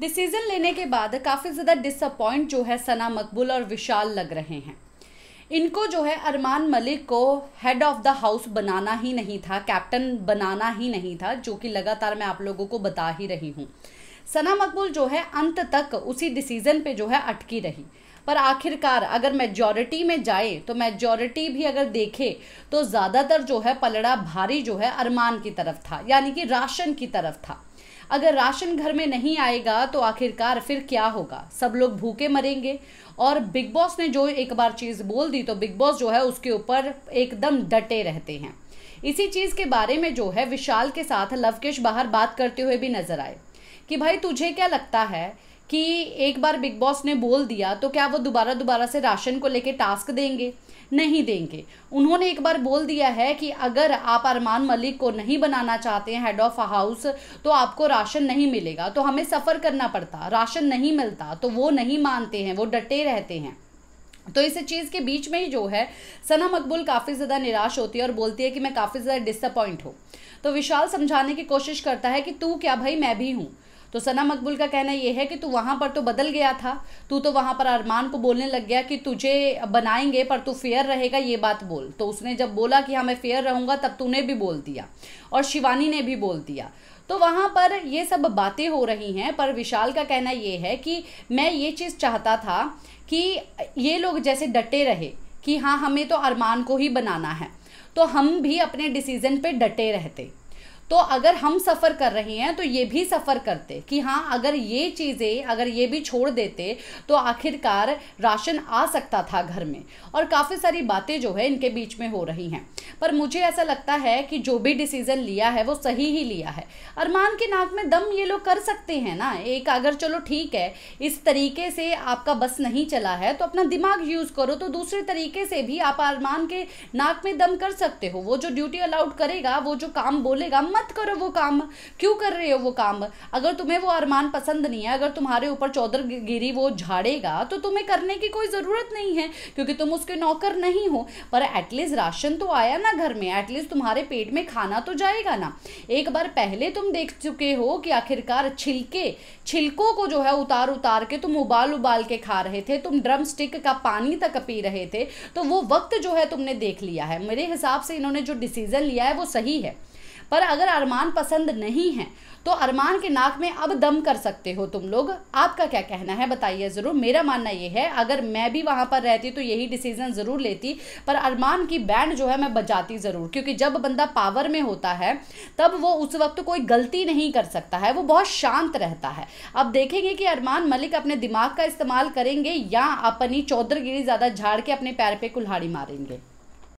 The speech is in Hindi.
डिसीजन लेने के बाद काफ़ी ज़्यादा डिसअपॉइंट जो है सना मकबूल और विशाल लग रहे हैं इनको जो है अरमान मलिक को हेड ऑफ द हाउस बनाना ही नहीं था कैप्टन बनाना ही नहीं था जो कि लगातार मैं आप लोगों को बता ही रही हूँ सना मकबूल जो है अंत तक उसी डिसीजन पे जो है अटकी रही पर आखिरकार अगर मेजॉरिटी में जाए तो मेजॉरिटी भी अगर देखे तो ज़्यादातर जो है पलड़ा भारी जो है अरमान की तरफ था यानी कि राशन की तरफ था अगर राशन घर में नहीं आएगा तो आखिरकार फिर क्या होगा सब लोग भूखे मरेंगे और बिग बॉस ने जो एक बार चीज़ बोल दी तो बिग बॉस जो है उसके ऊपर एकदम डटे रहते हैं इसी चीज़ के बारे में जो है विशाल के साथ लवकेश बाहर बात करते हुए भी नजर आए कि भाई तुझे क्या लगता है कि एक बार बिग बॉस ने बोल दिया तो क्या वो दोबारा दोबारा से राशन को लेके टास्क देंगे नहीं देंगे उन्होंने एक बार बोल दिया है कि अगर आप अरमान मलिक को नहीं बनाना चाहते हैं हेड ऑफ हाउस तो आपको राशन नहीं मिलेगा तो हमें सफ़र करना पड़ता राशन नहीं मिलता तो वो नहीं मानते हैं वो डटे रहते हैं तो इस चीज़ के बीच में ही जो है सना मकबूल काफ़ी ज़्यादा निराश होती है और बोलती है कि मैं काफ़ी ज़्यादा डिसअपॉइंट हूँ तो विशाल समझाने की कोशिश करता है कि तू क्या भाई मैं भी हूँ तो सना मकबूल का कहना यह है कि तू वहाँ पर तो बदल गया था तू तो वहाँ पर अरमान को बोलने लग गया कि तुझे बनाएंगे पर तू फेयर रहेगा ये बात बोल तो उसने जब बोला कि हाँ मैं फेयर रहूँगा तब तूने भी बोल दिया और शिवानी ने भी बोल दिया तो वहाँ पर ये सब बातें हो रही हैं पर विशाल का कहना ये है कि मैं ये चीज़ चाहता था कि ये लोग जैसे डटे रहे कि हाँ हमें तो अरमान को ही बनाना है तो हम भी अपने डिसीज़न पे डटे रहते तो अगर हम सफ़र कर रहे हैं तो ये भी सफ़र करते कि हाँ अगर ये चीज़ें अगर ये भी छोड़ देते तो आखिरकार राशन आ सकता था घर में और काफ़ी सारी बातें जो है इनके बीच में हो रही हैं पर मुझे ऐसा लगता है कि जो भी डिसीज़न लिया है वो सही ही लिया है अरमान के नाक में दम ये लोग कर सकते हैं ना एक अगर चलो ठीक है इस तरीके से आपका बस नहीं चला है तो अपना दिमाग यूज़ करो तो दूसरे तरीके से भी आप अरमान के नाक में दम कर सकते हो वो जो ड्यूटी अलाउड करेगा वो जो काम बोलेगा मत करो वो काम क्यों कर रहे हो वो काम अगर तुम्हें वो अरमान पसंद नहीं है अगर तुम्हारे ऊपर चौधर गिरी वो झाड़ेगा तो तुम्हें करने की कोई ज़रूरत नहीं है क्योंकि तुम उसके नौकर नहीं हो पर एटलीस्ट राशन तो आया ना घर में एटलीस्ट तुम्हारे पेट में खाना तो जाएगा ना एक बार पहले तुम देख चुके हो कि आखिरकार छिलके छिलकों को जो है उतार उतार के तुम उबाल उबाल के खा रहे थे तुम ड्रम स्टिक का पानी तक पी रहे थे तो वो वक्त जो है तुमने देख लिया है मेरे हिसाब से इन्होंने जो डिसीजन लिया है वो सही है पर अगर अगर अरमान पसंद नहीं है तो अरमान के नाक में अब दम कर सकते हो तुम लोग आपका क्या कहना है बताइए ज़रूर मेरा मानना ये है अगर मैं भी वहाँ पर रहती तो यही डिसीज़न ज़रूर लेती पर अरमान की बैंड जो है मैं बजाती ज़रूर क्योंकि जब बंदा पावर में होता है तब वो उस वक्त कोई गलती नहीं कर सकता है वो बहुत शांत रहता है अब देखेंगे कि अरमान मलिक अपने दिमाग का इस्तेमाल करेंगे या अपनी चौधरगिरी ज़्यादा झाड़ के अपने पैर पर कुल्हाड़ी मारेंगे